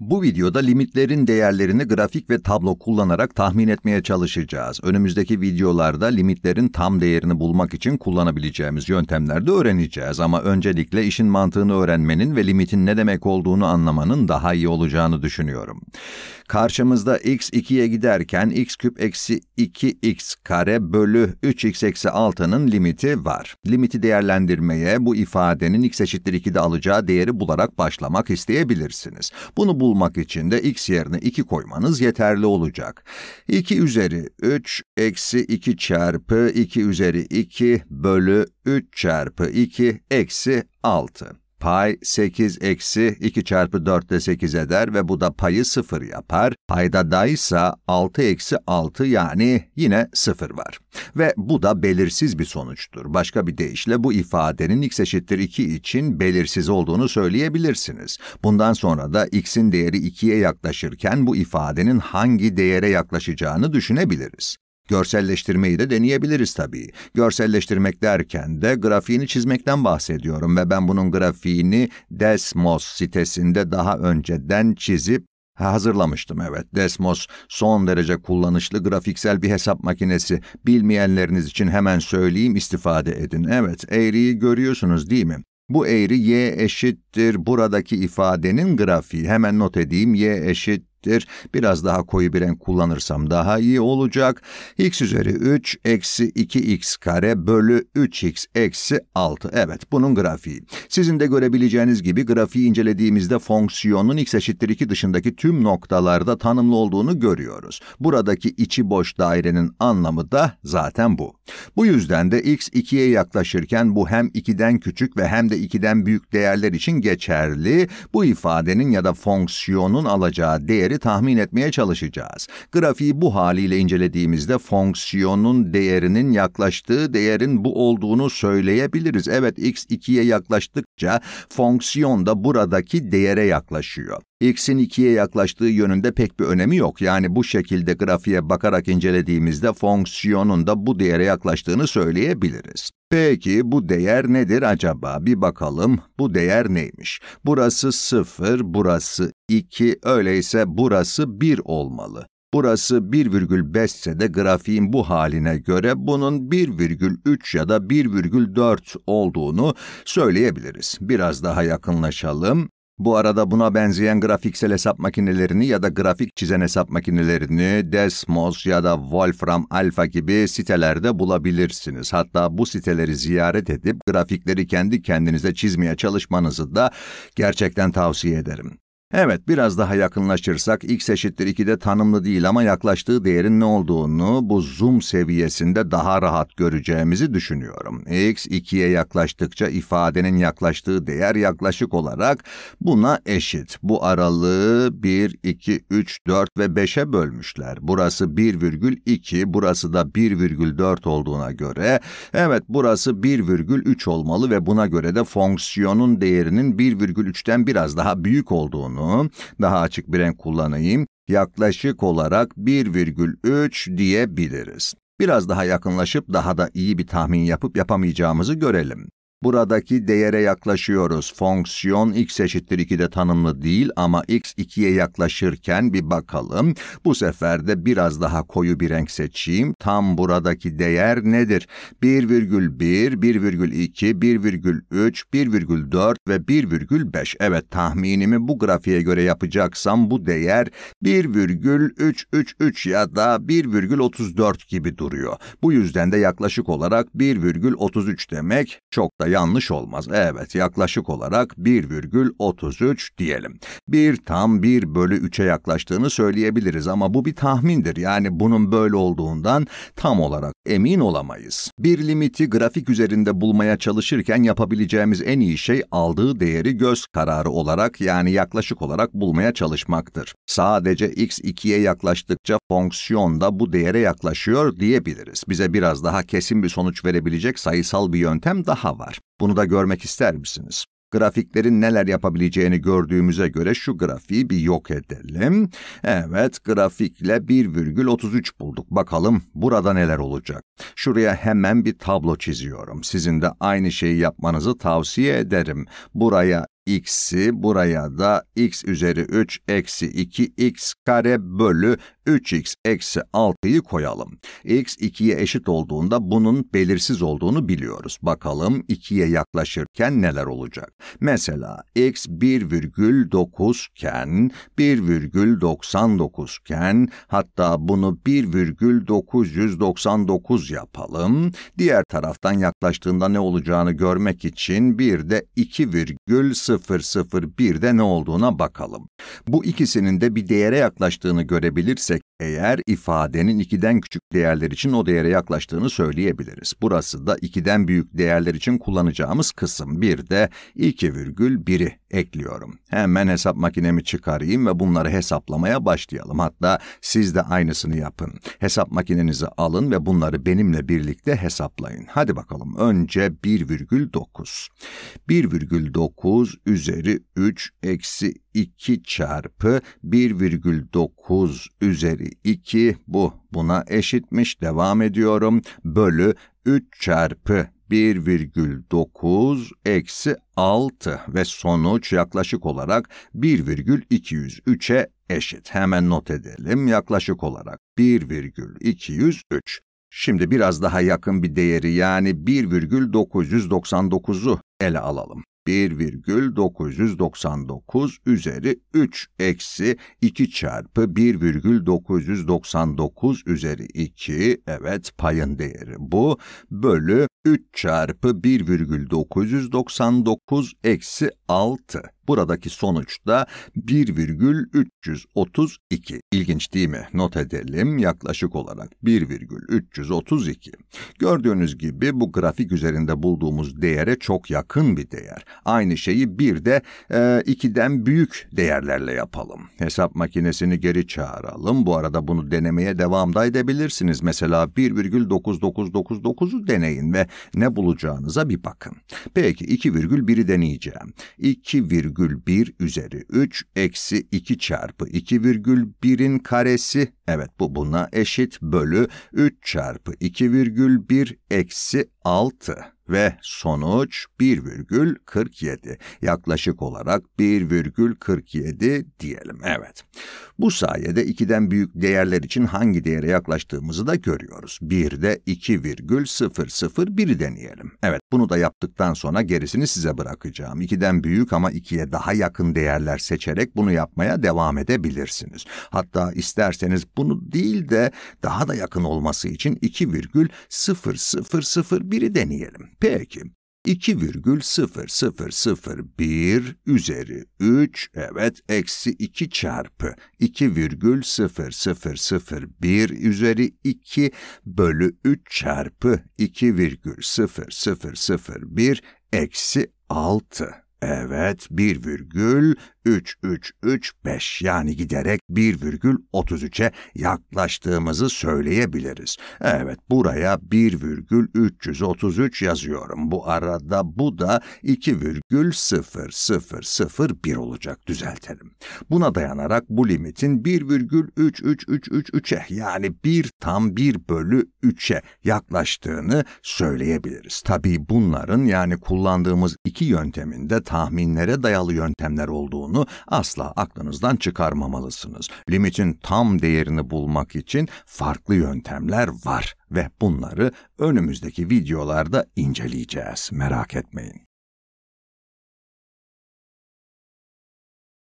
Bu videoda limitlerin değerlerini grafik ve tablo kullanarak tahmin etmeye çalışacağız. Önümüzdeki videolarda limitlerin tam değerini bulmak için kullanabileceğimiz yöntemler de öğreneceğiz. Ama öncelikle işin mantığını öğrenmenin ve limitin ne demek olduğunu anlamanın daha iyi olacağını düşünüyorum. Karşımızda x 2'ye giderken x küp eksi 2x kare bölü 3x eksi 6'nın limiti var. Limiti değerlendirmeye bu ifadenin x eşittir 2'de alacağı değeri bularak başlamak isteyebilirsiniz. Bunu bulmak için de x yerine 2 koymanız yeterli olacak. 2 üzeri 3 eksi 2 çarpı 2 üzeri 2 bölü 3 çarpı 2 eksi 6 pay 8 eksi 2 çarpı 4 de 8 eder ve bu da payı 0 yapar. Payda da ise 6 eksi 6 yani yine 0 var. Ve bu da belirsiz bir sonuçtur. Başka bir deyişle bu ifadenin x eşittir 2 için belirsiz olduğunu söyleyebilirsiniz. Bundan sonra da x'in değeri 2'ye yaklaşırken bu ifadenin hangi değere yaklaşacağını düşünebiliriz. Görselleştirmeyi de deneyebiliriz tabii. Görselleştirmek derken de grafiğini çizmekten bahsediyorum ve ben bunun grafiğini Desmos sitesinde daha önceden çizip hazırlamıştım evet. Desmos son derece kullanışlı grafiksel bir hesap makinesi. Bilmeyenleriniz için hemen söyleyeyim istifade edin. Evet eğriyi görüyorsunuz değil mi? Bu eğri y eşittir buradaki ifadenin grafiği. Hemen not edeyim y eşittir eşittir. Biraz daha koyu bir renk kullanırsam daha iyi olacak. x üzeri 3 eksi 2x kare bölü 3x eksi 6. Evet bunun grafiği. Sizin de görebileceğiniz gibi grafiği incelediğimizde fonksiyonun x eşittir 2 dışındaki tüm noktalarda tanımlı olduğunu görüyoruz. Buradaki içi boş dairenin anlamı da zaten bu. Bu yüzden de x 2'ye yaklaşırken bu hem 2'den küçük ve hem de 2'den büyük değerler için geçerli. Bu ifadenin ya da fonksiyonun alacağı değeri değeri tahmin etmeye çalışacağız. Grafiği bu haliyle incelediğimizde fonksiyonun değerinin yaklaştığı değerin bu olduğunu söyleyebiliriz. Evet x 2'ye yaklaştıkça fonksiyon da buradaki değere yaklaşıyor x'in 2'ye yaklaştığı yönünde pek bir önemi yok. Yani bu şekilde grafiğe bakarak incelediğimizde fonksiyonun da bu değere yaklaştığını söyleyebiliriz. Peki bu değer nedir acaba? Bir bakalım bu değer neymiş? Burası 0, burası 2, öyleyse burası 1 olmalı. Burası 1,5 ise de grafiğin bu haline göre bunun 1,3 ya da 1,4 olduğunu söyleyebiliriz. Biraz daha yakınlaşalım. Bu arada buna benzeyen grafiksel hesap makinelerini ya da grafik çizen hesap makinelerini Desmos ya da Wolfram Alpha gibi sitelerde bulabilirsiniz. Hatta bu siteleri ziyaret edip grafikleri kendi kendinize çizmeye çalışmanızı da gerçekten tavsiye ederim. Evet, biraz daha yakınlaşırsak x eşittir 2 de tanımlı değil ama yaklaştığı değerin ne olduğunu bu zoom seviyesinde daha rahat göreceğimizi düşünüyorum. x 2'ye yaklaştıkça ifadenin yaklaştığı değer yaklaşık olarak buna eşit. Bu aralığı 1, 2, 3, 4 ve 5'e bölmüşler. Burası 1,2, burası da 1,4 olduğuna göre, evet burası 1,3 olmalı ve buna göre de fonksiyonun değerinin 1,3'ten biraz daha büyük olduğunu, olduğunu, daha açık bir renk kullanayım, yaklaşık olarak 1,3 diyebiliriz. Biraz daha yakınlaşıp daha da iyi bir tahmin yapıp yapamayacağımızı görelim. Buradaki değere yaklaşıyoruz. Fonksiyon x eşittir 2'de tanımlı değil ama x 2'ye yaklaşırken bir bakalım. Bu sefer de biraz daha koyu bir renk seçeyim. Tam buradaki değer nedir? 1,1, 1,2, 1,3, 1,4 ve 1,5. Evet tahminimi bu grafiğe göre yapacaksam bu değer 1,333 ya da 1,34 gibi duruyor. Bu yüzden de yaklaşık olarak 1,33 demek çok da yanlış olmaz. Evet yaklaşık olarak 1,33 diyelim. 1 tam 1 bölü 3'e yaklaştığını söyleyebiliriz ama bu bir tahmindir. Yani bunun böyle olduğundan tam olarak emin olamayız. Bir limiti grafik üzerinde bulmaya çalışırken yapabileceğimiz en iyi şey aldığı değeri göz kararı olarak yani yaklaşık olarak bulmaya çalışmaktır. Sadece x 2'ye yaklaştıkça fonksiyon da bu değere yaklaşıyor diyebiliriz. Bize biraz daha kesin bir sonuç verebilecek sayısal bir yöntem daha var var. Bunu da görmek ister misiniz? Grafiklerin neler yapabileceğini gördüğümüze göre şu grafiği bir yok edelim. Evet, grafikle 1,33 bulduk. Bakalım burada neler olacak. Şuraya hemen bir tablo çiziyorum. Sizin de aynı şeyi yapmanızı tavsiye ederim. Buraya x'i buraya da x üzeri 3 eksi 2x kare bölü 3x eksi 6'yı koyalım. x 2'ye eşit olduğunda bunun belirsiz olduğunu biliyoruz. Bakalım 2'ye yaklaşırken neler olacak? Mesela x 1,9 iken, 1,99 iken hatta bunu 1,999 yapalım. Diğer taraftan yaklaştığında ne olacağını görmek için bir de 2,0 001'de ne olduğuna bakalım. Bu ikisinin de bir değere yaklaştığını görebilirsek eğer ifadenin 2'den küçük değerler için o değere yaklaştığını söyleyebiliriz. Burası da 2'den büyük değerler için kullanacağımız kısım. Bir de 2,1'i ekliyorum. Hemen hesap makinemi çıkarayım ve bunları hesaplamaya başlayalım. Hatta siz de aynısını yapın. Hesap makinenizi alın ve bunları benimle birlikte hesaplayın. Hadi bakalım. Önce 1,9. 1,9 üzeri 3 eksi 2 çarpı 1,9 üzeri 2 bu buna eşitmiş devam ediyorum bölü 3 çarpı 1,9 eksi 6 ve sonuç yaklaşık olarak 1,203'e eşit. Hemen not edelim yaklaşık olarak 1,203. Şimdi biraz daha yakın bir değeri yani 1,999'u ele alalım. 1,999 üzeri 3 eksi 2 çarpı 1,999 üzeri 2 evet payın değeri bu bölü 3 çarpı 1,999 eksi 6 Buradaki sonuç da 1,332. İlginç değil mi? Not edelim yaklaşık olarak 1,332. Gördüğünüz gibi bu grafik üzerinde bulduğumuz değere çok yakın bir değer. Aynı şeyi bir de e, ikiden büyük değerlerle yapalım. Hesap makinesini geri çağıralım. Bu arada bunu denemeye devam da edebilirsiniz. Mesela 1,9999'u deneyin ve ne bulacağınıza bir bakın. Peki 2,1'i deneyeceğim. 2, 2,1 üzeri 3 eksi 2 çarpı 2,1'in karesi, evet bu buna eşit, bölü 3 çarpı 2,1 eksi 6 ve sonuç 1,47 yaklaşık olarak 1,47 diyelim evet. Bu sayede 2'den büyük değerler için hangi değere yaklaştığımızı da görüyoruz. 1'de 2,001 deneyelim. Evet bunu da yaptıktan sonra gerisini size bırakacağım. 2'den büyük ama 2'ye daha yakın değerler seçerek bunu yapmaya devam edebilirsiniz. Hatta isterseniz bunu değil de daha da yakın olması için 2,0001'i deneyelim. Peki. 2,0001 üzeri 3, evet, eksi 2 çarpı 2,0001 üzeri 2 bölü 3 çarpı 2,0001 eksi 6. Evet, 1,3 3335 yani giderek 1,33'e yaklaştığımızı söyleyebiliriz. Evet buraya 1,333 yazıyorum. Bu arada bu da 2,0001 olacak düzeltelim. Buna dayanarak bu limitin 1,33333'e yani 1 tam 1 bölü 3'e yaklaştığını söyleyebiliriz. Tabii bunların yani kullandığımız iki yönteminde tahminlere dayalı yöntemler olduğunu olduğunu asla aklınızdan çıkarmamalısınız. Limitin tam değerini bulmak için farklı yöntemler var ve bunları önümüzdeki videolarda inceleyeceğiz. Merak etmeyin.